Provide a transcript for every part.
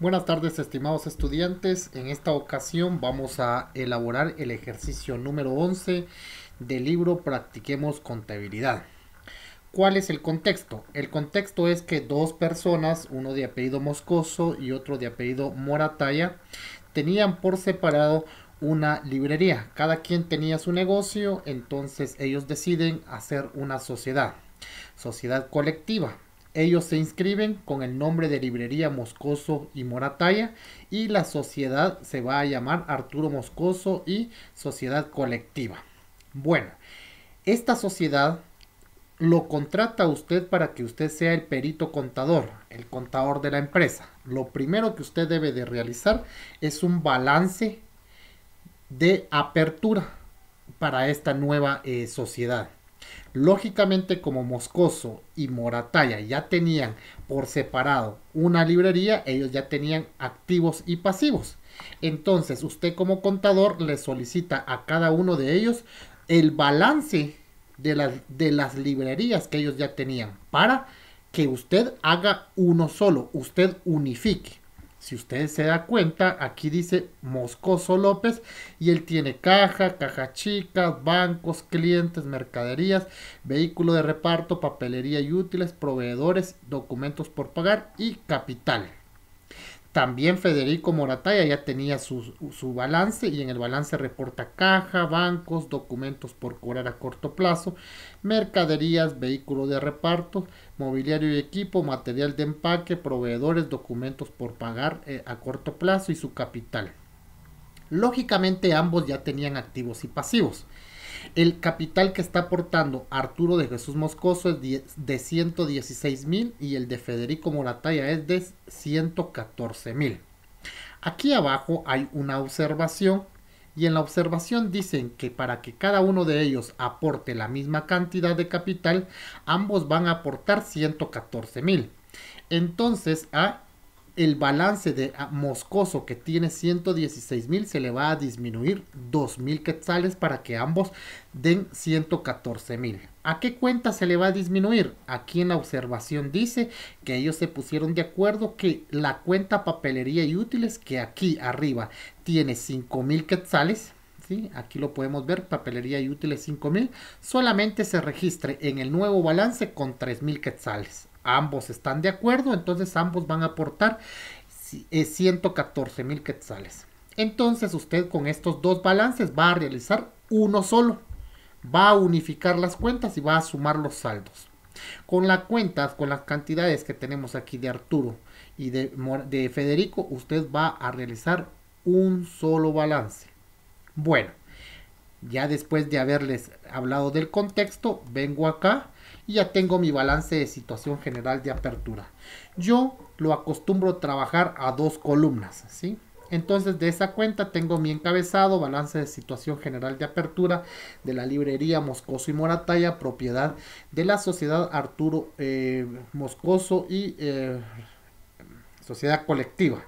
Buenas tardes estimados estudiantes, en esta ocasión vamos a elaborar el ejercicio número 11 del libro Practiquemos Contabilidad. ¿Cuál es el contexto? El contexto es que dos personas, uno de apellido Moscoso y otro de apellido Morataya, tenían por separado una librería. Cada quien tenía su negocio, entonces ellos deciden hacer una sociedad, sociedad colectiva. Ellos se inscriben con el nombre de Librería Moscoso y Morataya y la sociedad se va a llamar Arturo Moscoso y Sociedad Colectiva. Bueno, esta sociedad lo contrata usted para que usted sea el perito contador, el contador de la empresa. Lo primero que usted debe de realizar es un balance de apertura para esta nueva eh, sociedad. Lógicamente, como Moscoso y Morataya ya tenían por separado una librería, ellos ya tenían activos y pasivos. Entonces, usted como contador le solicita a cada uno de ellos el balance de las, de las librerías que ellos ya tenían para que usted haga uno solo, usted unifique. Si usted se da cuenta, aquí dice Moscoso López y él tiene caja, caja chica, bancos, clientes, mercaderías, vehículo de reparto, papelería y útiles, proveedores, documentos por pagar y capital. También Federico Morataya ya tenía su, balance y en el balance reporta caja, bancos, documentos por cobrar a corto plazo, mercaderías, vehículos de reparto, mobiliario y equipo, material de empaque, proveedores, documentos por pagar eh, a corto plazo y su capital. Lógicamente ambos ya tenían activos y pasivos. El capital que está aportando Arturo de Jesús Moscoso es de 116 mil y el de Federico Morataya es de 114 mil. Aquí abajo hay una observación y en la observación dicen que para que cada uno de ellos aporte la misma cantidad de capital, ambos van a aportar 114 mil. Entonces a ah, el balance de ah, Moscoso que tiene 116 mil se le va a disminuir 2 mil quetzales para que ambos den 114 mil. ¿A qué cuenta se le va a disminuir? Aquí en la observación dice que ellos se pusieron de acuerdo que la cuenta papelería y útiles que aquí arriba tiene 5 mil quetzales ¿Sí? aquí lo podemos ver, papelería y útiles 5000, solamente se registre en el nuevo balance con 3000 quetzales ambos están de acuerdo, entonces ambos van a aportar 114 mil quetzales. Entonces usted con estos dos balances va a realizar uno solo. Va a unificar las cuentas y va a sumar los saldos. Con las cuentas, con las cantidades que tenemos aquí de Arturo y de, de Federico, usted va a realizar un solo balance. Bueno, ya después de haberles hablado del contexto, vengo acá y ya tengo mi balance de situación general de apertura. Yo lo acostumbro a trabajar a dos columnas, ¿sí? Entonces de esa cuenta tengo mi encabezado, balance de situación general de apertura de la librería Moscoso y Morataya propiedad de la sociedad Arturo eh, Moscoso y eh, sociedad colectiva,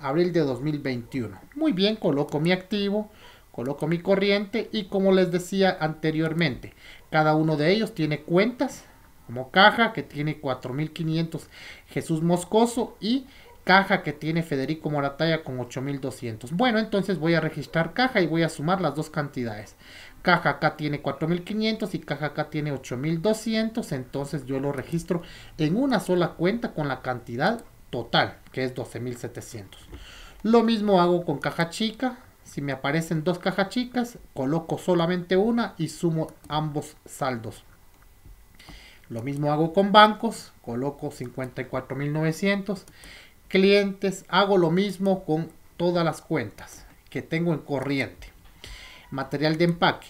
abril de 2021. Muy bien, coloco mi activo, Coloco mi corriente y como les decía anteriormente, cada uno de ellos tiene cuentas como caja que tiene 4500 Jesús Moscoso y caja que tiene Federico Moratalla con 8200. Bueno, entonces voy a registrar caja y voy a sumar las dos cantidades. Caja acá tiene 4500 y caja acá tiene 8200, entonces yo lo registro en una sola cuenta con la cantidad total, que es 12700. Lo mismo hago con caja chica, si me aparecen dos cajas chicas, coloco solamente una y sumo ambos saldos. Lo mismo hago con bancos, coloco 54.900. Clientes, hago lo mismo con todas las cuentas que tengo en corriente. Material de empaque,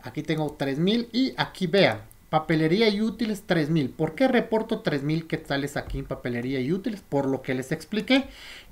aquí tengo 3.000 y aquí vean, Papelería y útiles 3000. ¿Por qué reporto 3000 quetzales aquí en papelería y útiles? Por lo que les expliqué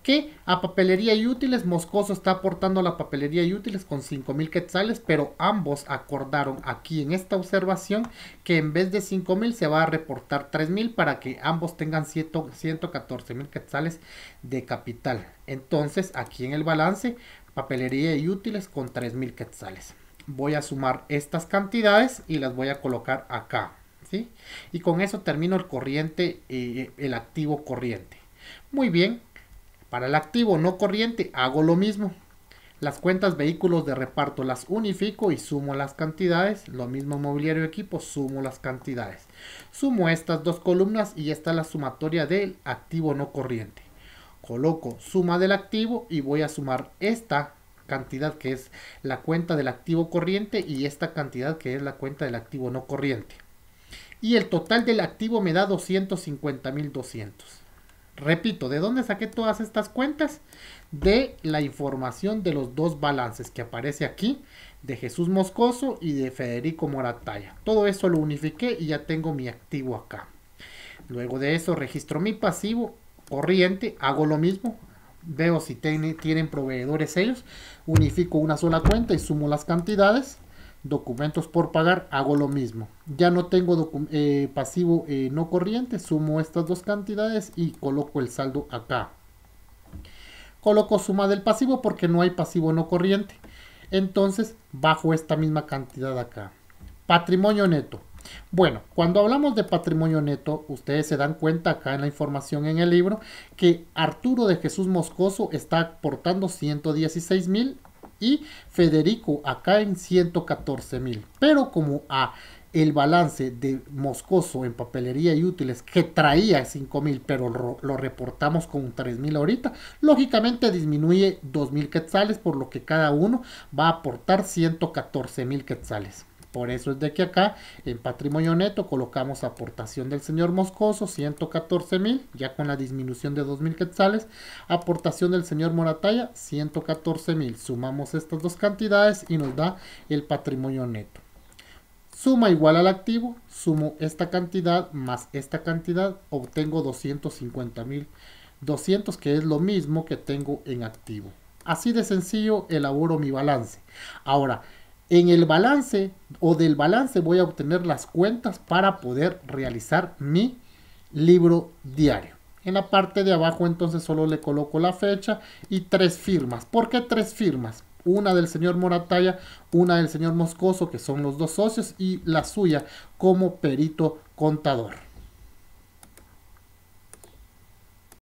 que a papelería y útiles Moscoso está aportando la papelería y útiles con 5000 quetzales, pero ambos acordaron aquí en esta observación que en vez de 5000 se va a reportar 3000 para que ambos tengan 114000 quetzales de capital. Entonces, aquí en el balance, papelería y útiles con 3000 quetzales voy a sumar estas cantidades y las voy a colocar acá. ¿sí? Y con eso termino el corriente, eh, el activo corriente. Muy bien, para el activo no corriente hago lo mismo. Las cuentas vehículos de reparto las unifico y sumo las cantidades. Lo mismo mobiliario equipo, sumo las cantidades. Sumo estas dos columnas y ya está la sumatoria del activo no corriente. Coloco suma del activo y voy a sumar esta cantidad que es la cuenta del activo corriente y esta cantidad que es la cuenta del activo no corriente. Y el total del activo me da mil 250.200. Repito, ¿de dónde saqué todas estas cuentas? De la información de los dos balances que aparece aquí, de Jesús Moscoso y de Federico Moratalla. Todo eso lo unifiqué y ya tengo mi activo acá. Luego de eso registro mi pasivo corriente, hago lo mismo, veo si tienen proveedores ellos, unifico una sola cuenta y sumo las cantidades, documentos por pagar, hago lo mismo. Ya no tengo eh, pasivo eh, no corriente, sumo estas dos cantidades y coloco el saldo acá. Coloco suma del pasivo porque no hay pasivo no corriente. Entonces bajo esta misma cantidad acá. Patrimonio neto. Bueno, cuando hablamos de patrimonio neto, ustedes se dan cuenta acá en la información en el libro que Arturo de Jesús Moscoso está aportando 116 mil y Federico acá en 114 mil. Pero como a el balance de Moscoso en papelería y útiles que traía mil, pero lo reportamos con mil ahorita, lógicamente disminuye mil quetzales por lo que cada uno va a aportar 114 mil quetzales. Por eso es de que acá en patrimonio neto colocamos aportación del señor Moscoso, 114 mil, ya con la disminución de 2 mil quetzales. Aportación del señor Morataya, 114 mil. Sumamos estas dos cantidades y nos da el patrimonio neto. Suma igual al activo, sumo esta cantidad más esta cantidad, obtengo 250 mil. 200 que es lo mismo que tengo en activo. Así de sencillo elaboro mi balance. Ahora, en el balance o del balance voy a obtener las cuentas para poder realizar mi libro diario. En la parte de abajo entonces solo le coloco la fecha y tres firmas. ¿Por qué tres firmas? Una del señor Morataya, una del señor Moscoso, que son los dos socios, y la suya como perito contador.